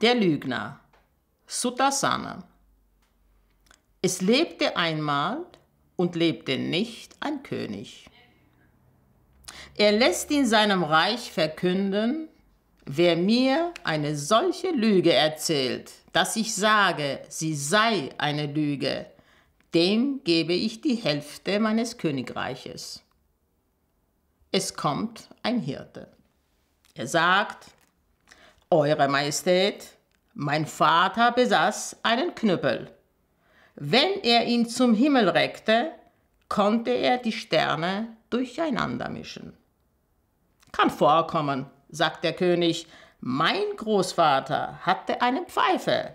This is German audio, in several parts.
Der Lügner. Sutasana. Es lebte einmal und lebte nicht ein König. Er lässt in seinem Reich verkünden, wer mir eine solche Lüge erzählt, dass ich sage, sie sei eine Lüge, dem gebe ich die Hälfte meines Königreiches. Es kommt ein Hirte. Er sagt, eure Majestät, mein Vater besaß einen Knüppel. Wenn er ihn zum Himmel reckte, konnte er die Sterne durcheinander mischen. Kann vorkommen, sagt der König, mein Großvater hatte eine Pfeife.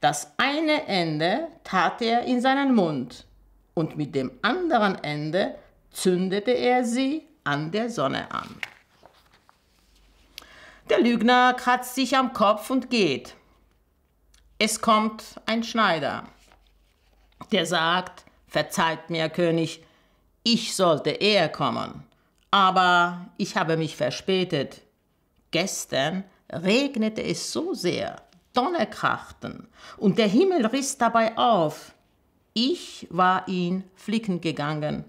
Das eine Ende tat er in seinen Mund und mit dem anderen Ende zündete er sie an der Sonne an. Der Lügner kratzt sich am Kopf und geht. Es kommt ein Schneider, der sagt, verzeiht mir, König, ich sollte eher kommen, aber ich habe mich verspätet. Gestern regnete es so sehr, Donner krachten und der Himmel riss dabei auf. Ich war ihn flicken gegangen.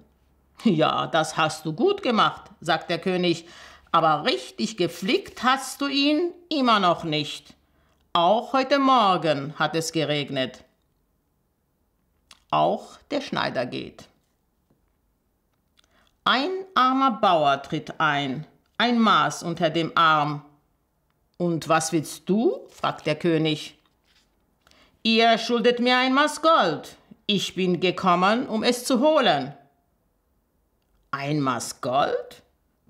Ja, das hast du gut gemacht, sagt der König, aber richtig geflickt hast du ihn immer noch nicht. Auch heute Morgen hat es geregnet. Auch der Schneider geht. Ein armer Bauer tritt ein, ein Maß unter dem Arm. Und was willst du? fragt der König. Ihr schuldet mir ein Maß Gold. Ich bin gekommen, um es zu holen. Ein Maß Gold?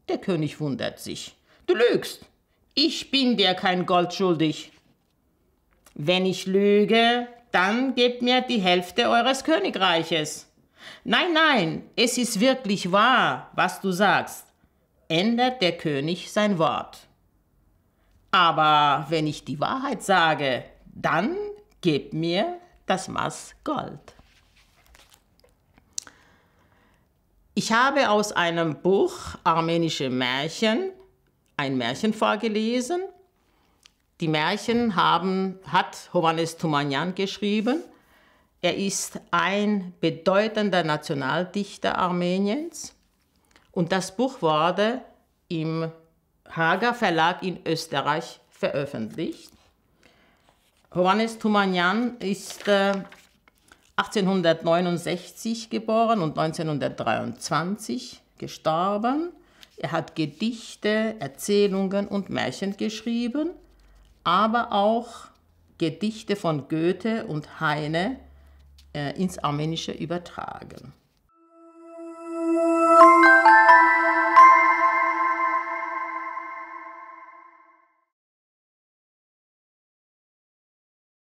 Der König wundert sich. Du lügst. Ich bin dir kein Gold schuldig. Wenn ich lüge, dann gebt mir die Hälfte eures Königreiches. Nein, nein, es ist wirklich wahr, was du sagst, ändert der König sein Wort. Aber wenn ich die Wahrheit sage, dann gebt mir das Maß Gold. Ich habe aus einem Buch Armenische Märchen ein Märchen vorgelesen. Die Märchen haben, hat Hovannes Tumanyan geschrieben. Er ist ein bedeutender Nationaldichter Armeniens und das Buch wurde im Hager Verlag in Österreich veröffentlicht. Hovannes Tumanyan ist äh, 1869 geboren und 1923 gestorben. Er hat Gedichte, Erzählungen und Märchen geschrieben, aber auch Gedichte von Goethe und Heine äh, ins Armenische übertragen.